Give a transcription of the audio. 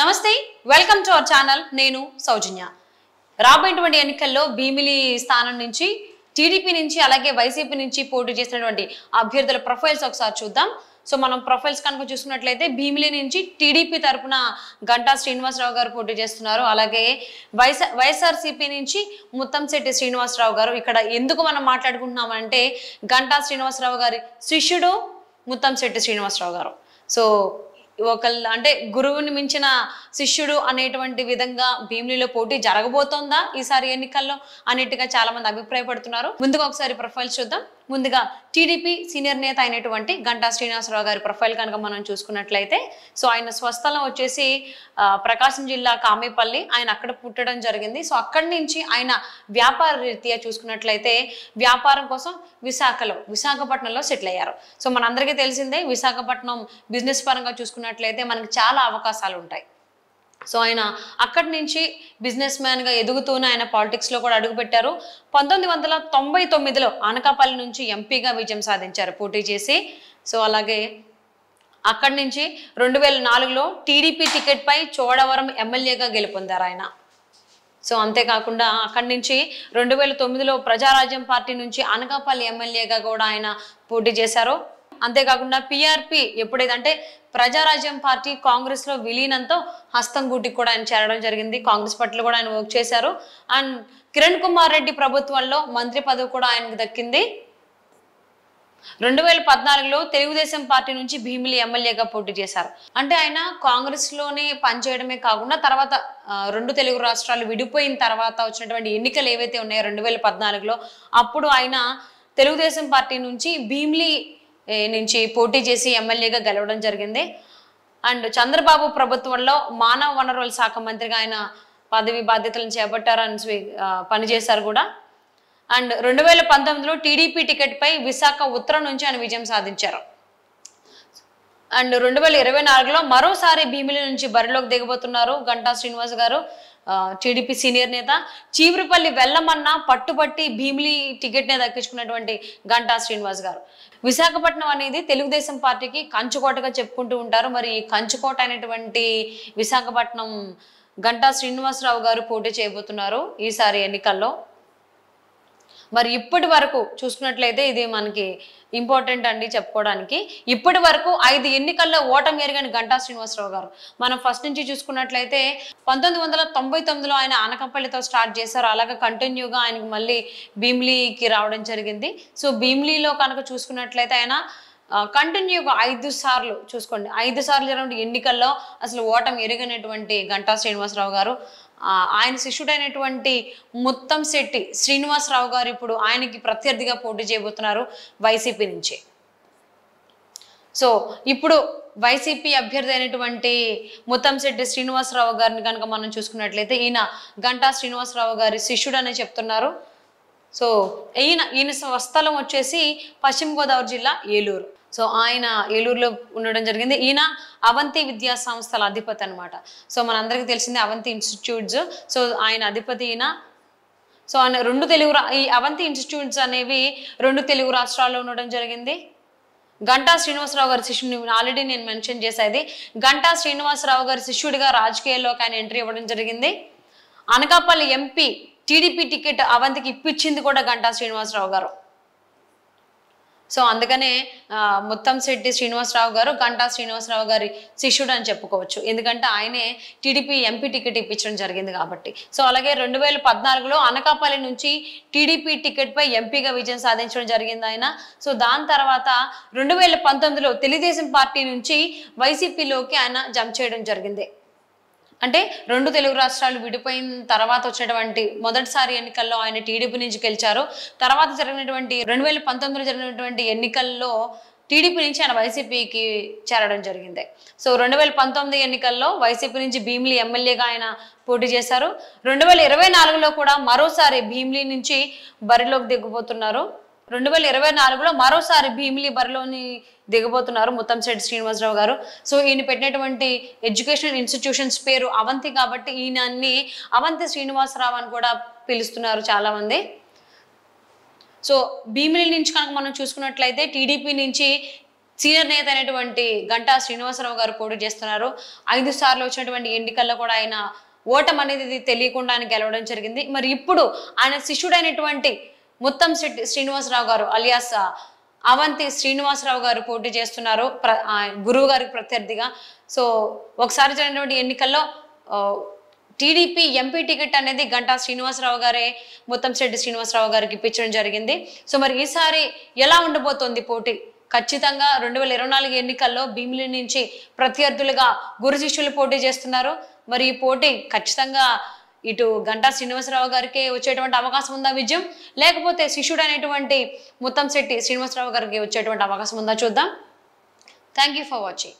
నమస్తే welcome to our channel నేను సౌజన్య రాబోయేటువంటి ఎన్నికల్లో భీమిలి స్థానం నుంచి టీడీపీ నుంచి అలాగే వైసీపీ నుంచి పోటీ చేసినటువంటి అభ్యర్థుల ప్రొఫైల్స్ ఒకసారి చూద్దాం సో మనం ప్రొఫైల్స్ కనుక చూసుకున్నట్లయితే భీమిలి నుంచి టీడీపీ తరఫున గంటా శ్రీనివాసరావు గారు పోటీ చేస్తున్నారు అలాగే వైస వైఎస్ఆర్సీపీ నుంచి ముత్తంశెట్టి శ్రీనివాసరావు గారు ఇక్కడ ఎందుకు మనం మాట్లాడుకుంటున్నామంటే గంటా శ్రీనివాసరావు గారి శిష్యుడు ముత్తంశెట్టి శ్రీనివాసరావు గారు సో ఒకళ్ళు అంటే గురువుని మించిన శిష్యుడు అనేటువంటి విధంగా భీమిలిలో పోటీ జరగబోతోందా ఈసారి ఎన్నికల్లో అనేట్టుగా చాలా మంది అభిప్రాయపడుతున్నారు ముందుగా ఒకసారి ప్రొఫైల్ చూద్దాం ముందుగా టీడీపీ సీనియర్ నేత అయినటువంటి గంటా శ్రీనివాసరావు గారి ప్రొఫైల్ కనుక మనం చూసుకున్నట్లయితే సో ఆయన స్వస్థలం వచ్చేసి ప్రకాశం జిల్లా కామేపల్లి ఆయన అక్కడ పుట్టడం జరిగింది సో అక్కడి నుంచి ఆయన వ్యాపార రీత్యా చూసుకున్నట్లయితే వ్యాపారం కోసం విశాఖలో విశాఖపట్నంలో సెటిల్ అయ్యారు సో మనందరికీ తెలిసిందే విశాఖపట్నం బిజినెస్ పరంగా చూసుకున్నట్లయితే మనకి చాలా అవకాశాలు ఉంటాయి సో ఆయన అక్కడి నుంచి బిజినెస్ మ్యాన్గా ఎదుగుతూనే ఆయన పాలిటిక్స్లో కూడా అడుగుపెట్టారు పంతొమ్మిది వందల తొంభై తొమ్మిదిలో అనకాపల్లి నుంచి ఎంపీగా విజయం సాధించారు పోటీ చేసి సో అలాగే అక్కడి నుంచి రెండు వేల నాలుగులో టీడీపీ టికెట్పై చోడవరం ఎమ్మెల్యేగా గెలుపొందారు ఆయన సో అంతేకాకుండా అక్కడి నుంచి రెండు వేల తొమ్మిదిలో ప్రజారాజ్యం పార్టీ నుంచి అనకాపల్లి ఎమ్మెల్యేగా కూడా ఆయన పోటీ చేశారు అంతేకాకుండా పిఆర్పి ఎప్పుడైతే ప్రజారాజ్యం పార్టీ కాంగ్రెస్ లో విలీనంతో హస్తం గూటికి కూడా ఆయన చేరడం జరిగింది కాంగ్రెస్ పార్టీలో కూడా ఆయన వర్క్ చేశారు అండ్ కిరణ్ కుమార్ రెడ్డి ప్రభుత్వంలో మంత్రి పదవి కూడా ఆయనకు దక్కింది రెండు వేల పద్నాలుగులో తెలుగుదేశం పార్టీ నుంచి భీమిలి ఎమ్మెల్యేగా పోటీ చేశారు అంటే ఆయన కాంగ్రెస్లోనే పనిచేయడమే కాకుండా తర్వాత రెండు తెలుగు రాష్ట్రాలు విడిపోయిన తర్వాత వచ్చినటువంటి ఎన్నికలు ఏవైతే ఉన్నాయో రెండు వేల పద్నాలుగులో అప్పుడు ఆయన తెలుగుదేశం పార్టీ నుంచి భీమిలి నుంచి పోటీ చేసి ఎమ్మెల్యేగా గెలవడం జరిగింది అండ్ చంద్రబాబు ప్రభుత్వంలో మానవ వనరుల శాఖ మంత్రిగా ఆయన పదవి బాధ్యతలను చేపట్టారని స్వీ పనిచేశారు కూడా అండ్ రెండు వేల పంతొమ్మిదిలో టీడీపీ టికెట్పై విశాఖ ఉత్తరం నుంచి ఆయన విజయం సాధించారు అండ్ రెండు వేల ఇరవై నాలుగులో మరోసారి భీమిలి నుంచి బరిలోకి దిగబోతున్నారు గంటా శ్రీనివాస్ గారు టీడీపీ సీనియర్ నేత చీవురిపల్లి వెళ్ళమన్న పట్టుబట్టి భీమిలి టికెట్నే దక్కించుకున్నటువంటి గంటా శ్రీనివాస్ గారు విశాఖపట్నం అనేది తెలుగుదేశం పార్టీకి కంచుకోటగా చెప్పుకుంటూ ఉంటారు మరి కంచుకోట అనేటువంటి విశాఖపట్నం గంటా శ్రీనివాసరావు గారు పోటీ చేయబోతున్నారు ఈసారి ఎన్నికల్లో మరి ఇప్పటి వరకు చూసుకున్నట్లయితే ఇది మనకి ఇంపార్టెంట్ అండి చెప్పుకోవడానికి ఇప్పటి వరకు ఐదు ఎన్నికల్లో ఓటమి ఎరిగిన గంటా శ్రీనివాసరావు గారు మనం ఫస్ట్ నుంచి చూసుకున్నట్లయితే పంతొమ్మిది వందల తొంభై తొమ్మిదిలో ఆయన అనకంపల్లితో స్టార్ట్ చేశారు అలాగే కంటిన్యూగా ఆయనకి మళ్ళీ భీమ్లీకి రావడం జరిగింది సో భీమ్లీలో కనుక చూసుకున్నట్లయితే ఆయన కంటిన్యూగా ఐదు సార్లు చూసుకోండి ఐదు సార్లు జరిగిన ఎన్నికల్లో అసలు ఓటమి ఎరిగినటువంటి గంటా శ్రీనివాసరావు గారు ఆయన శిష్యుడైనటువంటి ముత్తం శెట్టి శ్రీనివాసరావు గారు ఇప్పుడు ఆయనకి ప్రత్యర్థిగా పోటీ చేయబోతున్నారు వైసీపీ నుంచి సో ఇప్పుడు వైసీపీ అభ్యర్థి అయినటువంటి ముత్తంశెట్టి శ్రీనివాసరావు గారిని కనుక మనం చూసుకున్నట్లయితే ఈయన గంటా శ్రీనివాసరావు గారి అనే చెప్తున్నారు సో ఈయన ఈయన స్వస్థలం వచ్చేసి పశ్చిమ గోదావరి జిల్లా ఏలూరు సో ఆయన ఏలూరులో ఉండడం జరిగింది ఈయన అవంతి విద్యా సంస్థల అధిపతి అనమాట సో మనందరికీ తెలిసింది అవంతి ఇన్స్టిట్యూట్స్ సో ఆయన అధిపతి ఈయన సో ఆయన రెండు తెలుగు ఈ అవంతి ఇన్స్టిట్యూట్స్ అనేవి రెండు తెలుగు రాష్ట్రాల్లో ఉండడం జరిగింది గంటా శ్రీనివాసరావు గారి శిష్యుని ఆల్రెడీ నేను మెన్షన్ చేసేది గంటా శ్రీనివాసరావు గారి శిష్యుడిగా రాజకీయాల్లోకి ఆయన ఎంట్రీ ఇవ్వడం జరిగింది అనకాపల్లి ఎంపీ టీడీపీ టికెట్ అవంతికి ఇప్పించింది కూడా గంటా శ్రీనివాసరావు గారు సో అందుకనే మొత్తం శెట్టి శ్రీనివాసరావు గారు గంటా శ్రీనివాసరావు గారి శిష్యుడు అని చెప్పుకోవచ్చు ఎందుకంటే ఆయనే టీడీపీ ఎంపీ టికెట్ ఇప్పించడం జరిగింది కాబట్టి సో అలాగే రెండు వేల పద్నాలుగులో అనకాపల్లి నుంచి టీడీపీ టికెట్పై ఎంపీగా విజయం సాధించడం జరిగింది ఆయన సో దాని తర్వాత రెండు వేల పంతొమ్మిదిలో తెలుగుదేశం పార్టీ నుంచి వైసీపీలోకి ఆయన జంప్ చేయడం జరిగింది అంటే రెండు తెలుగు రాష్ట్రాలు విడిపోయిన తర్వాత వచ్చేటువంటి మొదటిసారి ఎన్నికల్లో ఆయన టీడీపీ నుంచి గెలిచారు తర్వాత జరిగినటువంటి రెండు వేల పంతొమ్మిదిలో జరిగినటువంటి ఎన్నికల్లో టీడీపీ నుంచి ఆయన వైసీపీకి చేరడం జరిగింది సో రెండు వేల పంతొమ్మిది ఎన్నికల్లో వైసీపీ నుంచి భీమిలి ఎమ్మెల్యేగా ఆయన పోటీ చేశారు రెండు వేల ఇరవై నాలుగులో కూడా మరోసారి భీమిలి నుంచి బరిలోకి దిగిపోతున్నారు రెండు వేల ఇరవై నాలుగులో మరోసారి భీమిలి బరిలోని దిగబోతున్నారు ముత్తంశెట్టి శ్రీనివాసరావు గారు సో ఈయన పెట్టినటువంటి ఎడ్యుకేషనల్ ఇన్స్టిట్యూషన్స్ పేరు అవంతి కాబట్టి ఈయనన్ని అవంతి శ్రీనివాసరావు అని కూడా పిలుస్తున్నారు చాలామంది సో భీమిలి నుంచి కనుక మనం చూసుకున్నట్లయితే టీడీపీ నుంచి సీనియర్ నేత అనేటువంటి గంటా శ్రీనివాసరావు గారు పోటీ చేస్తున్నారు ఐదు సార్లు వచ్చినటువంటి ఎన్నికల్లో కూడా ఆయన ఓటం అనేది తెలియకుండా గెలవడం జరిగింది మరి ఇప్పుడు ఆయన శిష్యుడైనటువంటి ముత్తం శ్రీనివాసరావు గారు అలియాస్ అవంతి శ్రీనివాసరావు గారు పోటీ చేస్తున్నారు ప్ర గురువు గారికి ప్రత్యర్థిగా సో ఒకసారి జరిగినటువంటి ఎన్నికల్లో టీడీపీ ఎంపీ టికెట్ అనేది గంటా శ్రీనివాసరావు గారే ముత్తంశెడ్డి శ్రీనివాసరావు గారికి ఇప్పించడం జరిగింది సో మరి ఈసారి ఎలా ఉండబోతోంది పోటీ ఖచ్చితంగా రెండు వేల ఇరవై నాలుగు ఎన్నికల్లో భీమిలి నుంచి ప్రత్యర్థులుగా గురు శిష్యులు పోటీ చేస్తున్నారు మరి ఈ పోటీ ఖచ్చితంగా ఇటు గంటా శ్రీనివాసరావు గారికి వచ్చేటువంటి అవకాశం ఉందా విజయం లేకపోతే శిష్యుడు అనేటువంటి ముత్తంశెట్టి శ్రీనివాసరావు గారికి వచ్చేటువంటి అవకాశం ఉందా చూద్దాం థ్యాంక్ ఫర్ వాచింగ్